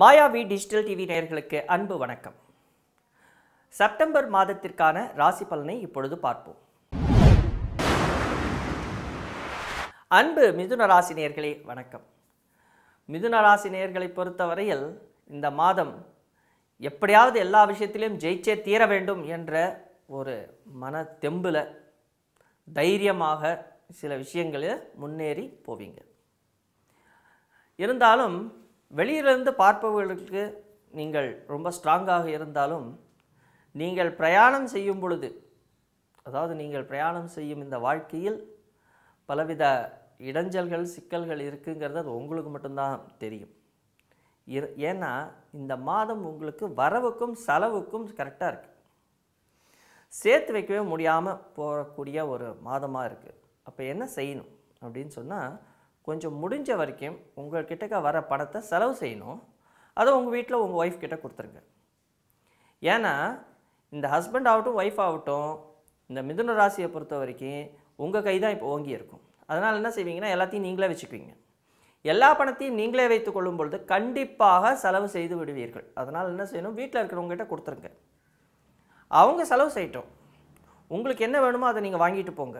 மாயாவி digital TV நேயர்களுக்கு அன்பு வணக்கம் செப்டம்பர் மாதத்திற்கான ராசி பலனை இப்பொழுது பார்ப்போம் அன்பு மிதுன ராசி நேயர்களே வணக்கம் மிதுன ராசி நேயர்களை பொறுத்தவரையில் இந்த மாதம் எப்படியாவது எல்லா விஷயத்திலையும் ஜெயிச்சே தீர வேண்டும் என்ற ஒரு மன தெம்பில் தைரியமாக சில விஷயங்களில் முன்னேறி போவீங்க இருந்தாலும் வெளியிலிருந்து பார்ப்பவர்களுக்கு நீங்கள் ரொம்ப ஸ்ட்ராங்காக இருந்தாலும் நீங்கள் பிரயாணம் செய்யும் பொழுது அதாவது நீங்கள் பிரயாணம் செய்யும் இந்த வாழ்க்கையில் பலவித இடைஞ்சல்கள் சிக்கல்கள் இருக்குங்கிறது அது உங்களுக்கு மட்டும்தான் தெரியும் இரு ஏன்னா இந்த மாதம் உங்களுக்கு வரவுக்கும் செலவுக்கும் கரெக்டாக இருக்குது சேர்த்து வைக்கவே முடியாமல் போகக்கூடிய ஒரு மாதமாக இருக்குது அப்போ என்ன செய்யணும் அப்படின்னு சொன்னால் கொஞ்சம் முடிஞ்ச வரைக்கும் உங்கள் கிட்டக்க வர பணத்தை செலவு செய்யணும் அதை உங்கள் வீட்டில் உங்கள் ஒய்ஃப் கிட்டே கொடுத்துருங்க ஏன்னா இந்த ஹஸ்பண்ட் ஆகட்டும் ஒய்ஃப் ஆகட்டும் இந்த மிதுன ராசியை பொறுத்த வரைக்கும் உங்கள் கை தான் இப்போ ஓங்கி இருக்கும் அதனால் என்ன செய்வீங்கன்னா எல்லாத்தையும் நீங்களே வச்சுக்குவீங்க எல்லா பணத்தையும் நீங்களே வைத்து கொள்ளும் பொழுது கண்டிப்பாக செலவு செய்து விடுவீர்கள் அதனால் என்ன செய்யணும் வீட்டில் இருக்கிறவங்ககிட்ட கொடுத்துருங்க அவங்க செலவு செய்யட்டும் உங்களுக்கு என்ன வேணுமோ அதை நீங்கள் வாங்கிட்டு போங்க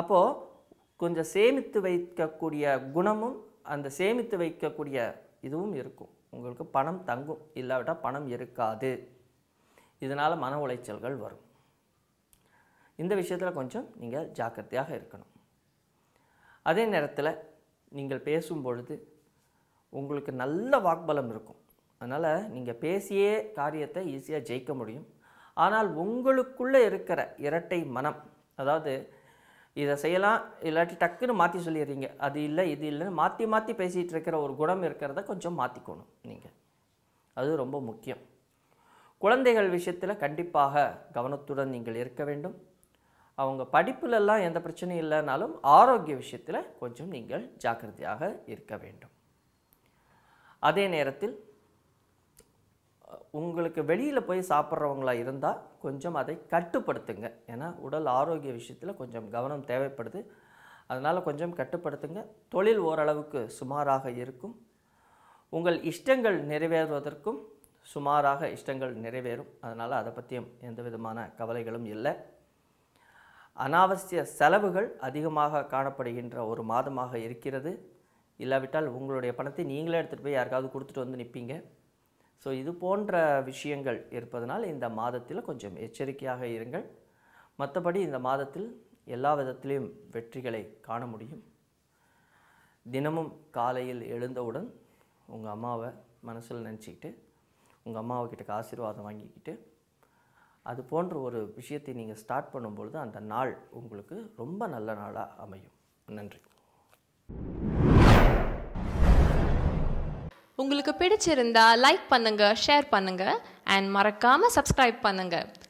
அப்போது கொஞ்சம் சேமித்து வைக்கக்கூடிய குணமும் அந்த சேமித்து வைக்கக்கூடிய இதுவும் இருக்கும் உங்களுக்கு பணம் தங்கும் இல்லாவிட்டால் பணம் இருக்காது இதனால் மன உளைச்சல்கள் வரும் இந்த விஷயத்தில் கொஞ்சம் நீங்கள் ஜாக்கிரதையாக இருக்கணும் அதே நேரத்தில் நீங்கள் பேசும் பொழுது உங்களுக்கு நல்ல வாக்பலம் இருக்கும் அதனால் நீங்கள் பேசியே காரியத்தை ஈஸியாக ஜெயிக்க முடியும் ஆனால் உங்களுக்குள்ளே இருக்கிற இரட்டை மனம் அதாவது இதை செய்யலாம் இல்லாட்டி டக்குன்னு மாற்றி சொல்லிடுறீங்க அது இல்லை இது இல்லைன்னு மாற்றி மாற்றி பேசிகிட்டு இருக்கிற ஒரு குணம் இருக்கிறத கொஞ்சம் மாற்றிக்கணும் நீங்கள் அது ரொம்ப முக்கியம் குழந்தைகள் விஷயத்தில் கண்டிப்பாக கவனத்துடன் நீங்கள் இருக்க வேண்டும் அவங்க படிப்புலலாம் எந்த பிரச்சனையும் இல்லைனாலும் ஆரோக்கிய விஷயத்தில் கொஞ்சம் நீங்கள் ஜாக்கிரதையாக இருக்க வேண்டும் அதே நேரத்தில் உங்களுக்கு வெளியில் போய் சாப்பிட்றவங்களா இருந்தால் கொஞ்சம் அதை கட்டுப்படுத்துங்க ஏன்னா உடல் ஆரோக்கிய விஷயத்தில் கொஞ்சம் கவனம் தேவைப்படுது அதனால் கொஞ்சம் கட்டுப்படுத்துங்க தொழில் ஓரளவுக்கு சுமாராக இருக்கும் உங்கள் இஷ்டங்கள் நிறைவேறுவதற்கும் சுமாராக இஷ்டங்கள் நிறைவேறும் அதனால் அதை பற்றியும் எந்த விதமான கவலைகளும் இல்லை அனாவசிய செலவுகள் அதிகமாக காணப்படுகின்ற ஒரு மாதமாக இருக்கிறது இல்லாவிட்டால் உங்களுடைய பணத்தை நீங்களே எடுத்துகிட்டு போய் யாருக்காவது கொடுத்துட்டு வந்து நிற்பீங்க ஸோ இது போன்ற விஷயங்கள் இருப்பதனால் இந்த மாதத்தில் கொஞ்சம் எச்சரிக்கையாக இருங்கள் மற்றபடி இந்த மாதத்தில் எல்லா விதத்திலையும் வெற்றிகளை காண முடியும் தினமும் காலையில் எழுந்தவுடன் உங்கள் அம்மாவை மனசில் நினச்சிக்கிட்டு உங்கள் அம்மாவைக்கிட்ட ஆசீர்வாதம் வாங்கிக்கிட்டு அது போன்ற ஒரு விஷயத்தை நீங்கள் ஸ்டார்ட் பண்ணும்பொழுது அந்த நாள் உங்களுக்கு ரொம்ப நல்ல நாளாக அமையும் நன்றி உங்களுக்கு பிடிச்சிருந்தா லைக் பண்ணுங்கள் ஷேர் பண்ணுங்கள் அண்ட் மறக்காமல் சப்ஸ்கிரைப் பண்ணுங்கள்